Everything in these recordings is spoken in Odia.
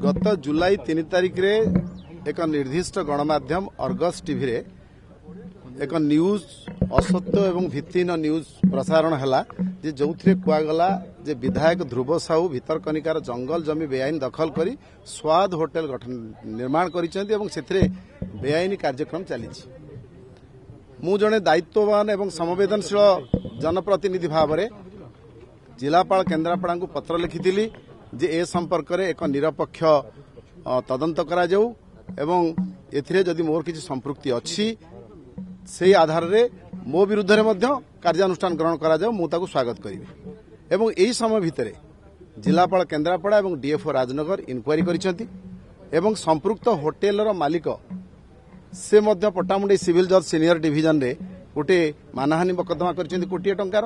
ଗତ ଜୁଲାଇ ତିନି ତାରିଖରେ ଏକ ନିର୍ଦ୍ଦିଷ୍ଟ ଗଣମାଧ୍ୟମ ଅର୍ଗସ୍ ଟିଭିରେ ଏକ ନ୍ୟୁଜ୍ ଅସତ୍ୟ ଏବଂ ଭିତ୍ତିହୀନ ନ୍ୟୁଜ୍ ପ୍ରସାରଣ ହେଲା ଯେ ଯେଉଁଥିରେ କୁହାଗଲା ଯେ ବିଧାୟକ ଧ୍ରୁବ ସାହୁ ଭିତରକନିକାର ଜଙ୍ଗଲ ଜମି ବେଆଇନ ଦଖଲ କରି ସ୍ୱାଦ ହୋଟେଲ ନିର୍ମାଣ କରିଛନ୍ତି ଏବଂ ସେଥିରେ ବେଆଇନ କାର୍ଯ୍ୟକ୍ରମ ଚାଲିଛି ମୁଁ ଜଣେ ଦାୟିତ୍ୱବାନ ଏବଂ ସମ୍ବେଦନଶୀଳ ଜନପ୍ରତିନିଧି ଭାବରେ ଜିଲ୍ଲାପାଳ କେନ୍ଦ୍ରାପଡ଼ାଙ୍କୁ ପତ୍ର ଲେଖିଥିଲି ଯେ ଏ ସମ୍ପର୍କରେ ଏକ ନିରପେକ୍ଷ ତଦନ୍ତ କରାଯାଉ ଏବଂ ଏଥିରେ ଯଦି ମୋର କିଛି ସମ୍ପୃକ୍ତି ଅଛି ସେହି ଆଧାରରେ ମୋ ବିରୁଦ୍ଧରେ ମଧ୍ୟ କାର୍ଯ୍ୟାନୁଷ୍ଠାନ ଗ୍ରହଣ କରାଯାଉ ମୁଁ ତାକୁ ସ୍ୱାଗତ କରିବି ଏବଂ ଏହି ସମୟ ଭିତରେ ଜିଲ୍ଲାପାଳ କେନ୍ଦ୍ରାପଡ଼ା ଏବଂ ଡିଏଫ୍ଓ ରାଜନଗର ଇନକ୍ୱାରି କରିଛନ୍ତି ଏବଂ ସମ୍ପୃକ୍ତ ହୋଟେଲର ମାଲିକ ସେ ମଧ୍ୟ ପଟ୍ଟାମୁଣ୍ଡେଇ ସିଭିଲ୍ ଜଜ୍ ସିନିୟର ଡିଭିଜନରେ ଗୋଟିଏ ମାନହାନୀ ମକଦ୍ଦମା କରିଛନ୍ତି କୋଟିଏ ଟଙ୍କାର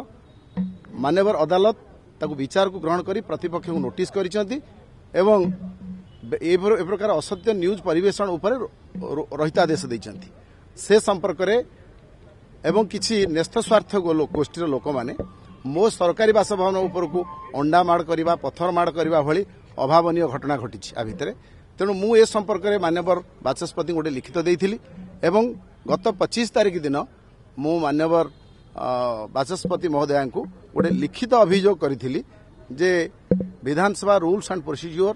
ମାନ୍ୟବର ଅଦାଲତ ତାକୁ ବିଚାରକୁ ଗ୍ରହଣ କରି ପ୍ରତିପକ୍ଷଙ୍କୁ ନୋଟିସ୍ କରିଛନ୍ତି ଏବଂ ଏ ପ୍ରକାର ଅସତ୍ୟ ନ୍ୟୁଜ୍ ପରିବେଷଣ ଉପରେ ରହିତାଦେଶ ଦେଇଛନ୍ତି ସେ ସମ୍ପର୍କରେ ଏବଂ କିଛି ନ୍ୟସ୍ତ ସ୍ୱାର୍ଥ ଗୋଷ୍ଠୀର ଲୋକମାନେ ମୋ ସରକାରୀ ବାସଭବନ ଉପରକୁ ଅଣ୍ଡା ମାଡ଼ କରିବା ପଥର ମାଡ଼ କରିବା ଭଳି ଅଭାବନୀୟ ଘଟଣା ଘଟିଛି ଆ ଭିତରେ ତେଣୁ ମୁଁ ଏ ସମ୍ପର୍କରେ ମାନ୍ୟବର ବାଚସ୍ପତିଙ୍କୁ ଗୋଟିଏ ଲିଖିତ ଦେଇଥିଲି ଏବଂ ଗତ ପଚିଶ ତାରିଖ ଦିନ ମୁଁ ମାନ୍ୟବର ବାଚସ୍ପତି ମହୋଦୟାଙ୍କୁ ଗୋଟିଏ ଲିଖିତ ଅଭିଯୋଗ କରିଥିଲି ଯେ ବିଧାନସଭା ରୁଲ୍ସ ଆଣ୍ଡ ପ୍ରୋସିଜିଓର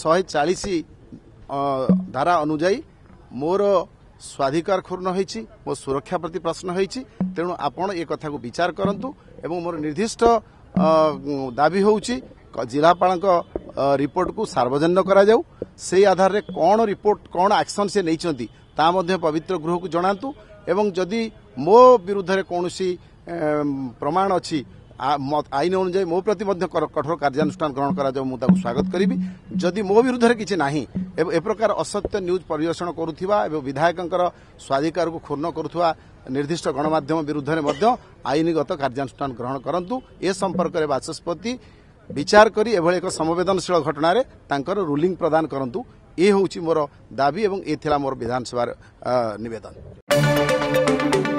ଶହେ ଚାଳିଶ ଧାରା ଅନୁଯାୟୀ ମୋର ସ୍ୱାଧିକାର କ୍ଷୁର୍ଣ୍ଣ ହୋଇଛି ମୋ ସୁରକ୍ଷା ପ୍ରତି ପ୍ରଶ୍ନ ହୋଇଛି ତେଣୁ ଆପଣ ଏ କଥାକୁ ବିଚାର କରନ୍ତୁ ଏବଂ ମୋର ନିର୍ଦ୍ଦିଷ୍ଟ ଦାବି ହେଉଛି ଜିଲ୍ଲାପାଳଙ୍କ ରିପୋର୍ଟକୁ ସାର୍ବଜନୀନ କରାଯାଉ ସେହି ଆଧାରରେ କ'ଣ ରିପୋର୍ଟ କ'ଣ ଆକ୍ସନ୍ ସେ ନେଇଛନ୍ତି ତାହା ମଧ୍ୟ ପବିତ୍ର ଗୃହକୁ ଜଣାନ୍ତୁ ଏବଂ ଯଦି ମୋ ବିରୁଦ୍ଧରେ କୌଣସି ପ୍ରମାଣ ଅଛି ଆଇନ ଅନୁଯାୟୀ ମୋ ପ୍ରତି ମଧ୍ୟ କଠୋର କାର୍ଯ୍ୟାନୁଷ୍ଠାନ ଗ୍ରହଣ କରାଯାଉ ମୁଁ ତାକୁ ସ୍ୱାଗତ କରିବି ଯଦି ମୋ ବିରୁଦ୍ଧରେ କିଛି ନାହିଁ ଏବଂ ଏ ପ୍ରକାର ଅସତ୍ୟ ନ୍ୟୁଜ୍ ପରିବେଷଣ କରୁଥିବା ଏବଂ ବିଧାୟକଙ୍କର ସ୍ୱାଧିକାରକୁ କ୍ଷୁର୍ଣ୍ଣ କରୁଥିବା ନିର୍ଦ୍ଦିଷ୍ଟ ଗଣମାଧ୍ୟମ ବିରୁଦ୍ଧରେ ମଧ୍ୟ ଆଇନଗତ କାର୍ଯ୍ୟାନୁଷ୍ଠାନ ଗ୍ରହଣ କରନ୍ତୁ ଏ ସମ୍ପର୍କରେ ବାଚସ୍ପତି ବିଚାର କରି ଏଭଳି ଏକ ସମବେଦନଶୀଳ ଘଟଣାରେ ତାଙ୍କର ରୁଲିଂ ପ୍ରଦାନ କରନ୍ତୁ ଏ ହେଉଛି ମୋର ଦାବି ଏବଂ ଏ ଥିଲା ମୋର ବିଧାନସଭାର ନିବେଦନ Thank you.